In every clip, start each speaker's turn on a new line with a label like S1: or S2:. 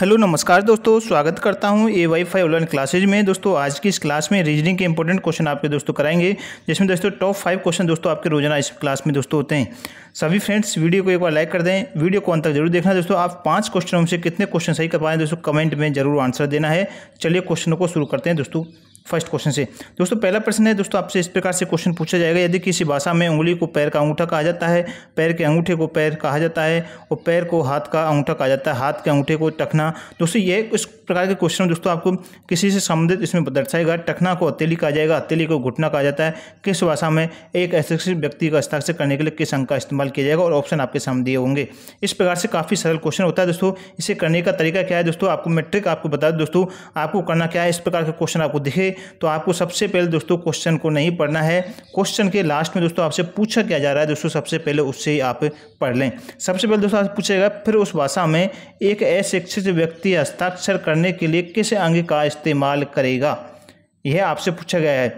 S1: Hello नमस्कार दोस्तों स्वागत करता हूं A wifi online classes में दोस्तों आज की इस क्लास में रीजनिंग के इंपॉर्टेंट क्वेश्चन आपके दोस्तों कराएंगे जिसमें दोस्तों टॉप फाइव क्वेश्चन दोस्तों आपके रोजाना इस क्लास में दोस्तों होते हैं सभी फ्रेंड्स वीडियो को एक बार लाइक कर दें वीडियो को अंतर जरूर देखना दोस्तों आप पाँच क्वेश्चनों से कितने क्वेश्चन सही कर पाएँ दोस्तों कमेंट में जरूर आंसर देना है चलिए क्वेश्चनों को शुरू करते हैं दोस्तों फर्स्ट क्वेश्चन से दोस्तों पहला प्रश्न है दोस्तों आपसे इस प्रकार से क्वेश्चन पूछा जाएगा यदि किसी भाषा में उंगली को पैर का अंगूठा कहा जाता है पैर के अंगूठे को पैर कहा जाता है और पैर को हाथ का अंगूठा कहा जाता है हाथ के अंगूठे को टखना दोस्तों ये इस प्रकार के क्वेश्चन दोस्तों आपको किसी से संबंधित इसमें दर्शाएगा टखना को हथेली कहा जाएगा हथेली को घुटना कहा जाता है किस भाषा में एक ऐसे व्यक्ति का हस्ताक्षर करने के लिए किस अंक का इस्तेमाल किया जाएगा और ऑप्शन आपके सामने दिए होंगे इस प्रकार से काफ़ी सरल क्वेश्चन होता है दोस्तों इसे करने का तरीका क्या है दोस्तों आपको मेट्रिक आपको बता दें दोस्तों आपको करना क्या है इस प्रकार के क्वेश्चन आपको दिखे तो आपको सबसे पहले दोस्तों क्वेश्चन को नहीं पढ़ना है क्वेश्चन के लास्ट में दोस्तों आपसे पूछा क्या जा रहा है दोस्तों सबसे पहले उससे ही आप पढ़ लें सबसे पहले दोस्तों आपसे पूछेगा फिर उस भाषा में एक अशिक्षित व्यक्ति हस्ताक्षर कर करने के लिए किस अंग का इस्तेमाल करेगा यह आपसे पूछा गया है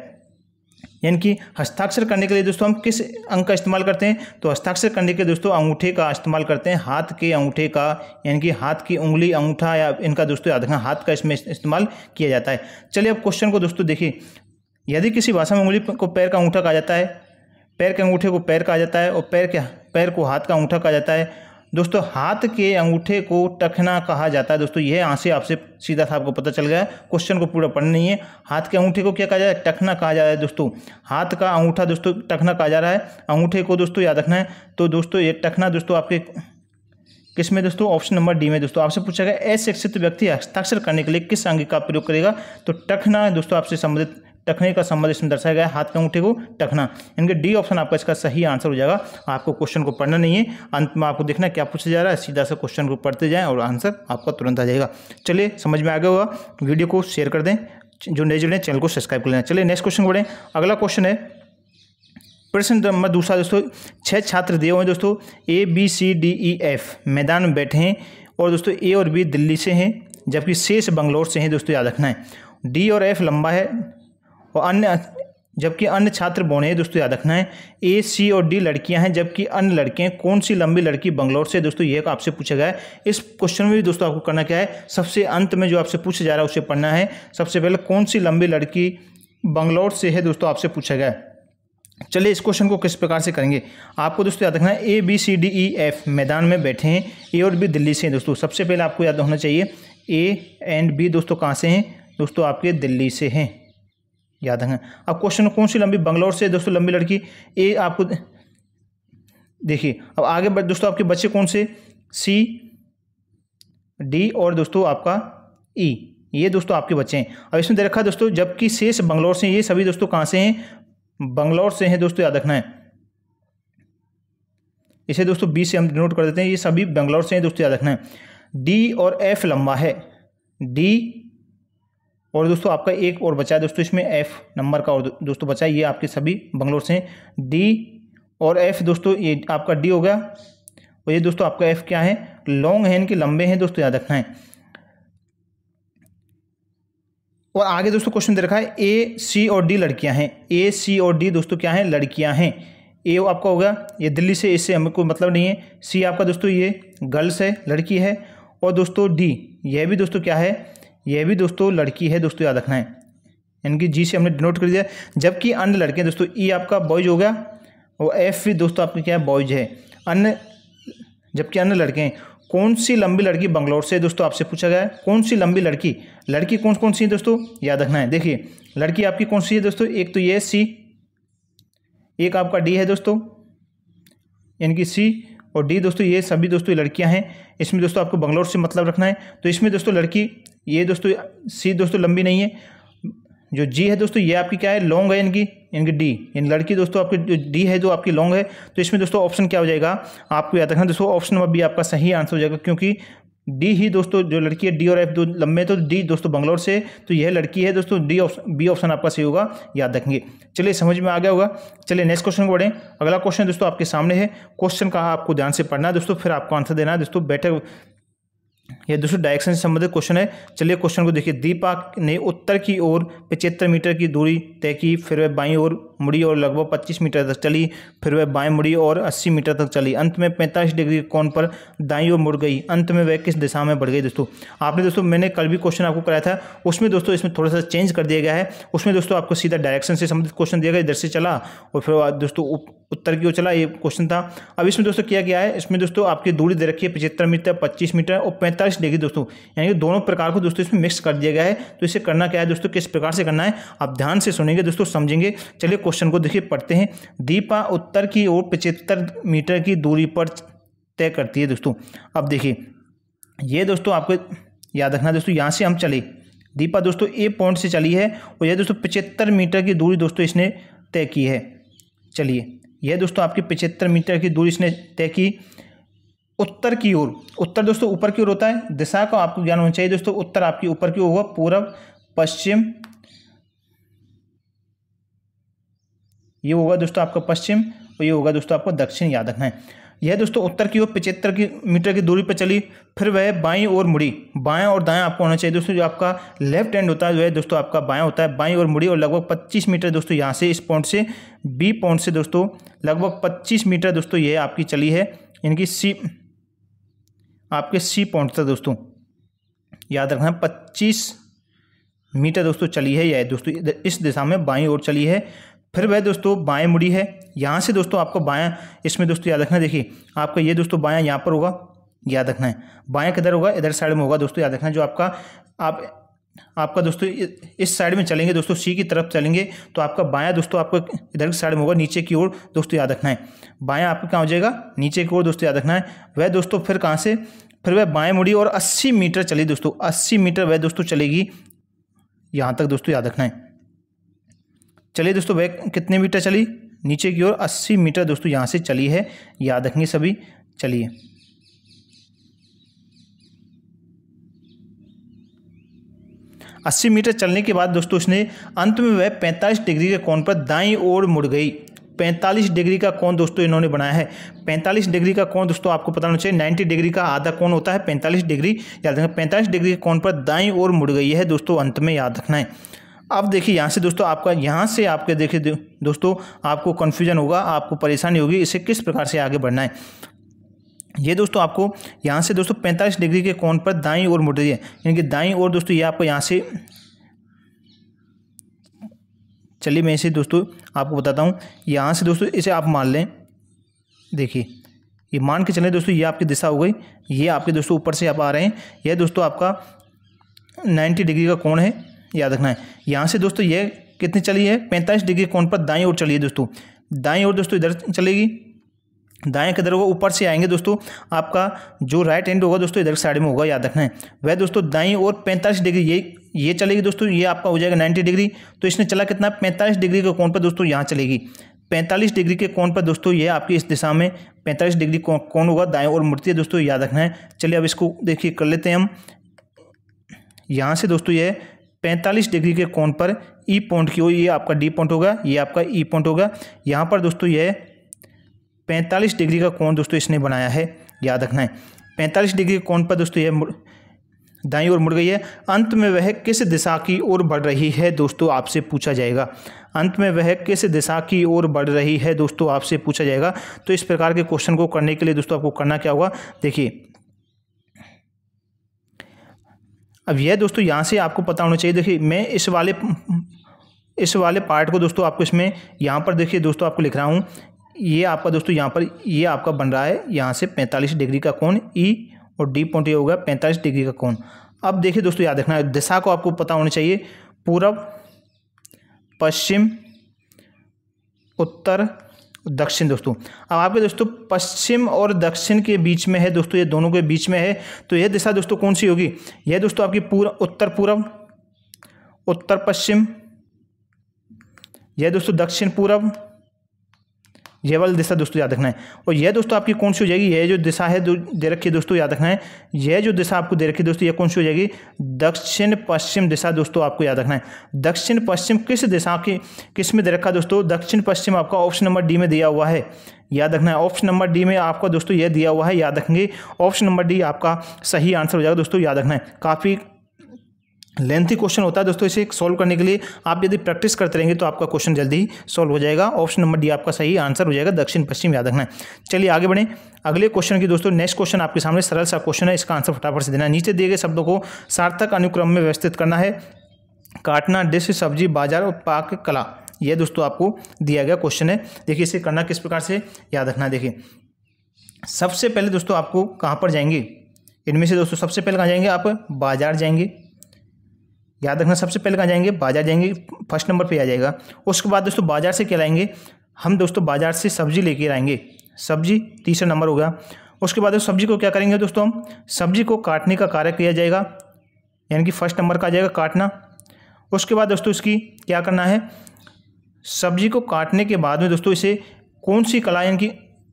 S1: यानी कि हस्ताक्षर करने के लिए दोस्तों हम किस अंग का इस्तेमाल करते हैं तो हस्ताक्षर करने के दोस्तों अंगूठे का इस्तेमाल करते हैं हाथ के अंगूठे का यानी कि हाथ की उंगली अंगूठा या इनका दोस्तों याद रखना हाथ का इसमें इस्तेमाल किया जाता है चलिए अब क्वेश्चन को दोस्तों देखिए यदि किसी भाषा में उंगली को पैर का अंगूठा कहा जाता है पैर के अंगूठे को पैर कहा जाता है और पैर के पैर को हाथ का अंगूठा कहा जाता है दोस्तों हाथ के अंगूठे को टखना कहा जाता है दोस्तों यह यहाँ से आपसे सीधा था आपको पता चल गया है क्वेश्चन को पूरा पढ़ना नहीं है हाथ के अंगूठे को क्या कहा जा रहा है टखना कहा जा रहा है दोस्तों हाथ का अंगूठा दोस्तों टखना कहा जा रहा है अंगूठे को दोस्तों याद रखना है तो दोस्तों ये टखना दोस्तों आपके किस में दोस्तों ऑप्शन नंबर डी में दोस्तों आपसे पूछा गया अशिक्षित व्यक्ति हस्ताक्षर करने के लिए किस अंग का प्रयोग करेगा तो टखना दोस्तों आपसे संबंधित टखने का संबंध इसमें दर्शाया गया हाथ के अंगूठे को टखना यानी कि डी ऑप्शन आपका इसका सही आंसर हो जाएगा आपको क्वेश्चन को पढ़ना नहीं है अंत में आपको देखना क्या पूछा जा रहा है सीधा सा क्वेश्चन को पढ़ते जाएँ और आंसर आपका तुरंत आ जाएगा चलिए समझ में आ गया होगा वीडियो को शेयर कर दें जो नए जुड़े चैनल को सब्सक्राइब कर लेना चलिए नेक्स्ट क्वेश्चन बढ़ें अगला क्वेश्चन है प्रश्न नंबर दूसरा दोस्तों छः छात्र दिए हुए हैं दोस्तों A B C D E F मैदान में बैठे हैं और दोस्तों ए और बी दिल्ली से हैं जबकि शेष बंगलोर से हैं दोस्तों याद रखना है डी और एफ लंबा है और अन्य जबकि अन्य छात्र बोने हैं दोस्तों याद रखना है ए सी और डी लड़कियां हैं जबकि अन्य लड़के हैं कौन सी लंबी लड़की बंगलौर से दोस्तों ये आपसे पूछा गया है इस क्वेश्चन में भी दोस्तों आपको करना क्या है सबसे अंत में जो आपसे पूछा जा रहा है उसे पढ़ना है सबसे पहले कौन सी लंबी लड़की बंगलौर से है दोस्तों आपसे पूछा गया है चलिए इस क्वेश्चन को किस प्रकार से करेंगे आपको दोस्तों याद रखना है A B C D E F मैदान में बैठे हैं ए और बी दिल्ली से हैं दोस्तों सबसे पहले आपको याद होना चाहिए ए एंड बी दोस्तों कहाँ से हैं दोस्तों आपके दिल्ली से हैं याद रखें अब क्वेश्चन कौन सी लंबी बंगलौर से दोस्तों लंबी लड़की ए आपको देखिए अब आगे दोस्तों आपके बच्चे कौन से सी डी और दोस्तों आपका ई e। ये दोस्तों आपके बच्चे हैं अब इसमें देखा दोस्तों जबकि शेष बंगलोर से ये सभी दोस्तों कहाँ से हैं बंगलौर से हैं दोस्तों याद रखना है इसे दोस्तों बी से हम नोट कर देते हैं ये सभी बंगलौर से हैं दोस्तों याद रखना है डी और एफ लंबा है डी और दोस्तों आपका एक और बचा है दोस्तों इसमें एफ नंबर का और दोस्तों बचा है ये आपके सभी बंगलोर से डी और एफ दोस्तों ये आपका डी हो गया और ये दोस्तों आपका एफ क्या है लॉन्ग है इनके लंबे हैं दोस्तों याद रखना है और आगे दोस्तों क्वेश्चन दे रखा है ए सी और डी लड़कियां हैं ए सी और डी दोस्तों क्या है लड़कियां हैं ए आपका होगा ये दिल्ली से इससे हमें कोई मतलब नहीं है सी आपका दोस्तों ये गर्ल्स है लड़की है और दोस्तों डी यह भी दोस्तों क्या है यह भी दोस्तों लड़की है दोस्तों याद रखना है इनकी जी से हमने डिनोट कर दिया जबकि अन्य लड़के दोस्तों ई e आपका बॉयज हो गया और एफ भी दोस्तों आपका क्या है बॉयज है अन्य जबकि अन्य लड़के हैं कौन सी लंबी लड़की बंगलौर से दोस्तों आपसे पूछा गया है कौन सी लंबी लड़की लड़की कौन कौन सी है दोस्तों याद रखना है देखिए लड़की आपकी कौन सी है दोस्तों एक तो ये सी एक आपका डी है दोस्तों यानी कि सी और डी दोस्तों ये सभी दोस्तों लड़कियां हैं इसमें दोस्तों आपको बंगलोर से मतलब रखना है तो इसमें दोस्तों लड़की ये दोस्तों सी दोस्तों लंबी नहीं है जो जी है दोस्तों ये आपकी क्या है लॉन्ग है इनकी इनकी डी यानी लड़की दोस्तों आपकी जो डी है जो आपकी लॉन्ग है तो इसमें दोस्तों ऑप्शन क्या हो जाएगा आपको याद रखना दोस्तों ऑप्शन नंबर बी आपका सही आंसर हो जाएगा क्योंकि डी ही दोस्तों जो लड़की है डी और एफ दो लंबे तो डी दोस्तों बंगलोर से तो यह लड़की है दोस्तों डी ऑप्शन बी ऑप्शन आपका सही होगा याद रखेंगे चलिए समझ में आ गया होगा चलिए नेक्स्ट क्वेश्चन को बढ़ें अगला क्वेश्चन दोस्तों आपके सामने है क्वेश्चन का आपको ध्यान से पढ़ना है दोस्तों फिर आपको आंसर देना है दोस्तों बेटर यह दूसरे डायरेक्शन से संबंधित क्वेश्चन है चलिए क्वेश्चन को देखिए दीपा ने उत्तर की ओर पचहत्तर मीटर की दूरी तय की फिर वह बाई ओर मुड़ी और लगभग 25 मीटर तक चली फिर वह बाएं मुड़ी और 80 मीटर तक चली अंत में 45 डिग्री कोण पर दाई ओर मुड़ गई अंत में वह किस दिशा में बढ़ गई दोस्तों आपने दोस्तों मैंने कल भी क्वेश्चन आपको कराया था उसमें दोस्तों इसमें थोड़ा सा चेंज कर दिया गया है उसमें दोस्तों आपको सीधा डायरेक्शन से संबंधित क्वेश्चन दिया गया इधर से चला और फिर दोस्तों उत्तर की ओर चला ये क्वेश्चन था अब इसमें दोस्तों क्या गया है इसमें दोस्तों आपकी दूरी दे रखी है पचहत्तर मीटर पच्चीस मीटर और पैंतालीस डिग्री दोस्तों यानी कि दोनों प्रकार को दोस्तों इसमें मिक्स कर दिया गया है तो इसे करना क्या है दोस्तों किस प्रकार से करना है आप ध्यान से सुनेंगे दोस्तों समझेंगे चलिए क्वेश्चन को देखिए पढ़ते हैं दीपा उत्तर की ओर पचहत्तर मीटर की दूरी पर तय करती है दोस्तों अब देखिए ये दोस्तों आपको याद रखना दोस्तों यहाँ से हम चले दीपा दोस्तों ए पॉइंट से चली है और यह दोस्तों पचहत्तर मीटर की दूरी दोस्तों इसने तय की है चलिए यह दोस्तों आपकी पचहत्तर मीटर की दूरी इसने तय की उत्तर की ओर उत्तर दोस्तों ऊपर की ओर होता है दिशा का आपको ज्ञान होना चाहिए दोस्तों उत्तर आपकी ऊपर की ओर हुआ पूर्व पश्चिम ये होगा दोस्तों आपका पश्चिम और ये होगा दोस्तों आपको दक्षिण याद रखना है यह दोस्तों उत्तर की ओर पिचहत्तर की मीटर की दूरी पर चली फिर वह बाई और मुड़ी बाएं और दाएं आपको होना चाहिए दोस्तों जो आपका लेफ्ट हैंड होता है वह दोस्तों आपका बाएं होता है बाई और मुड़ी और लगभग 25 मीटर दोस्तों यहाँ से इस पॉइंट से बी पॉइंट से दोस्तों लगभग 25 मीटर दोस्तों यह आपकी चली है इनकी सी आपके सी पॉइंट तक दोस्तों याद रखना पच्चीस मीटर दोस्तों चली है यह दोस्तों इस दिशा में बाई और चली है फिर वह दोस्तों बाएँ मुड़ी है यहाँ से दोस्तों आपको बाया इसमें दोस्तों याद रखना देखिए आपका ये दोस्तों बाया यहाँ पर होगा याद रखना है बाया किधर होगा इधर साइड में होगा दोस्तों याद रखना है जो आपका आप आपका दोस्तों इस साइड में चलेंगे दोस्तों सी की तरफ चलेंगे तो आपका बाया दोस्तों आपको इधर की साइड में होगा नीचे की ओर दोस्तों याद रखना है बाया आपका कहाँ हो जाएगा नीचे की ओर दोस्तों याद रखना है वह दोस्तों फिर कहाँ से फिर वह बाएँ मुड़ी और अस्सी मीटर चली दोस्तों अस्सी मीटर वह दोस्तों चलेगी यहाँ तक दोस्तों याद रखना है चलिए दोस्तों वह कितने मीटर चली नीचे की ओर 80 मीटर दोस्तों यहाँ से चली है याद रखेंगे सभी चलिए अस्सी मीटर चलने के बाद दोस्तों उसने अंत में वह पैंतालीस डिग्री के कोण पर दाईं ओर मुड़ गई पैंतालीस डिग्री का कोण दोस्तों इन्होंने बनाया है पैंतालीस डिग्री का कोण दोस्तों आपको पता होना चाहिए नाइन्टी डिग्री का आधा कोण होता है पैंतालीस डिग्री याद रखना पैंतालीस डिग्री के कोण पर दाईं ओर मुड़ गई है दोस्तों अंत में याद रखना है अब देखिए यहाँ से दोस्तों आपका यहाँ से आपके देखिए दोस्तों आपको कन्फ्यूजन होगा आपको परेशानी होगी इसे किस प्रकार से आगे बढ़ना है ये दोस्तों आपको यहाँ से दोस्तों 45 डिग्री के कोण पर दाई ओर मुड़ रही है यानी कि दाई ओर दोस्तों ये आपको यहाँ से चलिए मैं इसे दोस्तों आपको बताता हूँ यहाँ से दोस्तों इसे आप मान लें देखिए ये मान के चलें दोस्तों ये आपकी दिशा हो गई ये आपके दोस्तों ऊपर से आप आ रहे हैं यह दोस्तों आपका नाइन्टी डिग्री का कोण है याद रखना है यहाँ से दोस्तों ये कितनी चली है पैंतालीस डिग्री कोण पर दाएं ओर चली है दोस्तों दाएं ओर दोस्तों इधर चलेगी दाएं किधर होगा ऊपर से आएंगे दोस्तों आपका जो राइट एंड होगा दोस्तों इधर साइड में होगा याद रखना है वह दोस्तों दाएं और पैंतालीस डिग्री ये ये चलेगी दोस्तों ये आपका हो जाएगा नाइन्टी डिग्री तो इसने चला कितना पैंतालीस डिग्री के कोण पर दोस्तों यहाँ चलेगी पैंतालीस डिग्री के कोण पर दोस्तों ये आपकी इस दिशा में पैंतालीस डिग्री कोण होगा दाएं और मूर्ति दोस्तों याद रखना है चलिए अब इसको देखिए कर लेते हैं हम यहाँ से दोस्तों ये 45 डिग्री के कोण पर ई e पॉइंट की हो ये आपका डी पॉइंट होगा ये आपका ई e पॉइंट होगा यहाँ पर दोस्तों यह पैंतालीस डिग्री का कोण दोस्तों इसने बनाया है याद रखना है पैंतालीस डिग्री कोण पर दोस्तों यह दाई ओर मुड़ गई है अंत में वह किस दिशा की ओर बढ़ रही है दोस्तों आपसे पूछा जाएगा अंत में वह किस दिशा की ओर बढ़ रही है दोस्तों आपसे पूछा जाएगा तो इस प्रकार के क्वेश्चन को करने के लिए दोस्तों आपको करना क्या होगा देखिए अब यह दोस्तों यहाँ से आपको पता होना चाहिए देखिए मैं इस वाले इस वाले पार्ट को दोस्तों आपको इसमें यहाँ पर देखिए दोस्तों आपको लिख रहा हूँ ये आपका दोस्तों यहाँ पर ये आपका बन रहा है यहाँ से पैंतालीस डिग्री का कोण ई e और डी पॉइंट ये होगा पैंतालीस डिग्री का कोण अब देखिए दोस्तों याद रखना दिशा को आपको पता होना चाहिए पूर्व पश्चिम उत्तर दक्षिण दोस्तों अब आपके दोस्तों पश्चिम और दक्षिण के बीच में है दोस्तों ये दोनों के बीच में है तो यह दिशा दोस्तों कौन सी होगी यह दोस्तों आपकी पूर्व उत्तर पूर्व उत्तर पश्चिम यह दोस्तों दक्षिण पूर्व ये वाली दिशा दोस्तों याद रखना है और यह दोस्तों आपकी कौन सी हो जाएगी यह जो दिशा है दे रखी है दोस्तों याद रखना है यह जो दिशा आपको दे रखी है दोस्तों यह कौन सी हो जाएगी दक्षिण पश्चिम दिशा दोस्तों आपको याद रखना है दक्षिण पश्चिम किस दिशा की किस में दे रखा दोस्तों दक्षिण पश्चिम आपका ऑप्शन नंबर डी में दिया हुआ है याद रखना है ऑप्शन नंबर डी में आपका दोस्तों यह दिया हुआ है याद रखेंगे ऑप्शन नंबर डी आपका सही आंसर हो जाएगा दोस्तों याद रखना है काफ़ी लेंथी क्वेश्चन होता है दोस्तों इसे सॉल्व करने के लिए आप यदि प्रैक्टिस करते रहेंगे तो आपका क्वेश्चन जल्दी ही सॉल्व हो जाएगा ऑप्शन नंबर डी आपका सही आंसर हो जाएगा दक्षिण पश्चिम याद रखना चलिए आगे बढ़े अगले क्वेश्चन की दोस्तों नेक्स्ट क्वेश्चन आपके सामने सरल सा क्वेश्चन है इसका आंसर फटाफट से देना नीचे दिए गए शब्दों को सार्थक अनुक्रम में व्यवस्थित करना है काटना डिश सब्जी बाजार और पाक कला यह दोस्तों आपको दिया गया क्वेश्चन है देखिए इसे करना किस प्रकार से याद रखना है देखिए सबसे पहले दोस्तों आपको कहाँ पर जाएंगे इनमें से दोस्तों सबसे पहले कहाँ जाएंगे आप बाजार जाएंगे याद रखना सबसे पहले कहाँ जाएंगे बाजार जाएंगे फर्स्ट नंबर पे आ जाएगा उसके बाद दोस्तों बाजार से क्या लाएंगे हम दोस्तों बाजार से सब्जी लेके आएंगे सब्जी तीसरा नंबर होगा उसके बाद सब्जी को क्या करेंगे दोस्तों हम सब्जी को काटने का कार्य किया जाएगा यानी कि फर्स्ट नंबर का आ जाएगा काटना उसके बाद दोस्तों इसकी क्या करना है सब्जी को काटने के बाद में दोस्तों इसे कौन सी कला यानी कि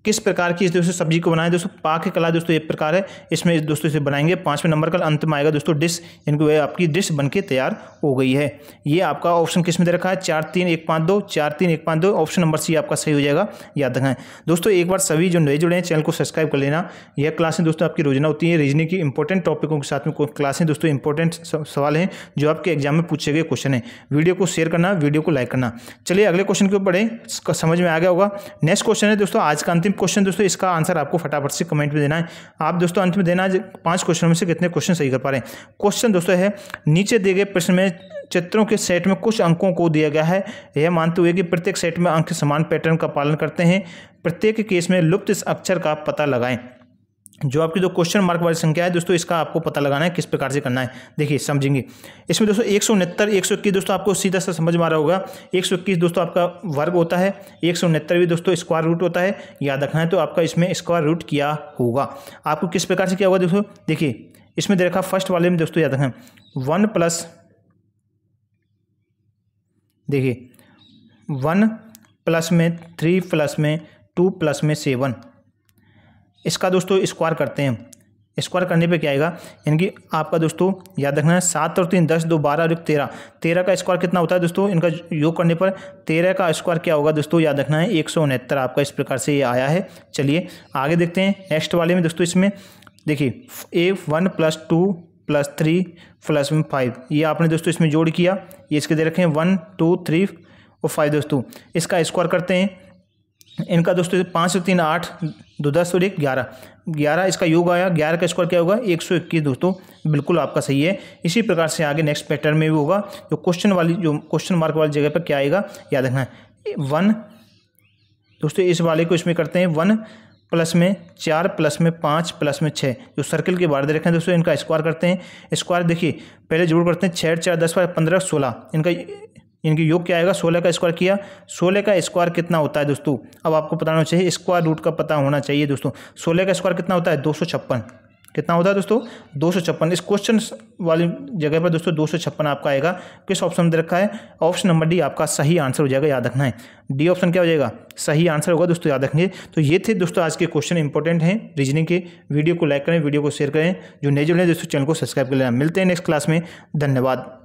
S1: किस प्रकार की इस दोस्तों सब्जी को बनाएं दोस्तों पाक कला दोस्तों एक प्रकार है इसमें दोस्तों इसे बनाएंगे पाँचवें नंबर का अंत में आएगा दोस्तों डिश इनको आपकी डिश बन के तैयार हो गई है ये आपका ऑप्शन किस में दे रखा है चार तीन एक पाँच दो चार तीन एक पाँच दो ऑप्शन नंबर सी आपका सही हो जाएगा याद रखें दोस्तों एक बार सभी जो नए जुड़े हैं चैनल को सब्सक्राइब कर लेना यह क्लासें दोस्तों आपकी रोजना होती है रीजनिंग की इंपॉर्टेंट टॉपिकों के साथ में क्लासें दोस्तों इंपॉर्टेंट सवाल हैं जो आपके एग्जाम में पूछे गए क्वेश्चन हैं वीडियो को शेयर करना वीडियो को लाइक करना चलिए अगले क्वेश्चन के ऊपर समझ में आ गया होगा नेक्स्ट क्वेश्चन है दोस्तों आज का अंतिम करीब क्वेश्चन दोस्तों इसका आंसर आपको फटाफट से कमेंट में देना है आप दोस्तों अंत में देना पांच क्वेश्चन में से कितने क्वेश्चन सही कर पा रहे हैं क्वेश्चन दोस्तों है नीचे दिए गए प्रश्न में चित्रों के सेट में कुछ अंकों को दिया गया है यह मानते हुए कि प्रत्येक सेट में अंक समान पैटर्न का पालन करते हैं प्रत्येक केस में लुप्त इस अक्षर का पता लगाएं जो आपकी जो क्वेश्चन मार्क वाली संख्या है दोस्तों इसका आपको पता लगाना है किस प्रकार से करना है देखिए समझेंगे इसमें दोस्तों एक सौ उनहत्तर एक सौ इक्कीस दोस्तों आपको सीधा सा समझ में आ रहा होगा एक सौ इक्कीस दोस्तों आपका वर्ग होता है एक सौ उनहत्तर भी दोस्तों स्क्वायर रूट होता है याद रखना है तो आपका इसमें स्क्वायर रूट किया होगा आपको किस प्रकार से किया होगा दोस्तों देखिए इसमें दे रखा फर्स्ट वाले में दोस्तों याद रखें वन प्लस देखिए वन प्लस में थ्री प्लस में टू प्लस में सेवन इसका दोस्तों स्क्वायर करते हैं स्क्वायर करने पे क्या आएगा यानी कि आपका दोस्तों याद रखना है सात और तीन दस दो बारह और एक तेरह तेरह का स्क्वायर कितना होता है दोस्तों इनका योग करने पर तेरह का स्क्वायर क्या होगा दोस्तों याद रखना है एक सौ उनहत्तर आपका इस प्रकार से ये आया है चलिए आगे देखते हैं नेक्स्ट वाले में दोस्तों इसमें देखिए A one plus two plus three plus five ये आपने दोस्तों इसमें जोड़ किया ये इसके दे रखें वन टू थ्री और फाइव दोस्तों इसका स्क्वायर करते हैं इनका दोस्तों पाँच और तीन आठ दो दस और एक ग्यारह ग्यारह इसका योग आया ग्यारह का स्क्वायर क्या होगा एक सौ इक्कीस दोस्तों बिल्कुल आपका सही है इसी प्रकार से आगे नेक्स्ट पैटर्न में भी होगा जो क्वेश्चन वाली जो क्वेश्चन मार्क वाली जगह पर क्या आएगा याद रखना है वन दोस्तों इस वाले को इसमें करते हैं वन प्लस में चार प्लस में पाँच प्लस में छः जो सर्किल के बाहर दे रखे हैं दोस्तों इनका स्क्वायर करते हैं स्क्वायर देखिए पहले जरूर करते हैं छः चार दस बारह पंद्रह सोलह इनका यानी कि योग क्या आएगा सोलह का स्क्वायर किया सोलह का स्क्वायर कितना होता है दोस्तों अब आपको पता होना चाहिए स्क्वायर रूट का पता होना चाहिए दोस्तों सोलह का स्क्वायर कितना होता है दो कितना होता है दोस्तों दो सौ छप्पन इस क्वेश्चन वाली जगह पर दोस्तों दो सौ छप्पन आपका आएगा किस ऑप्शन में दे रखा है ऑप्शन नंबर डी आपका सही आंसर हो जाएगा याद रखना है डी ऑप्शन क्या हो जाएगा सही आंसर होगा दोस्तों याद रखेंगे तो ये थे दोस्तों आज के क्वेश्चन इंपॉर्टेंट हैं रीजनिंग के वीडियो को लाइक करें वीडियो को शेयर करें जो नए जुड़े दोस्तों चैनल को सब्सक्राइब कर लेना मिलते हैं नेक्स्ट क्लास में धन्यवाद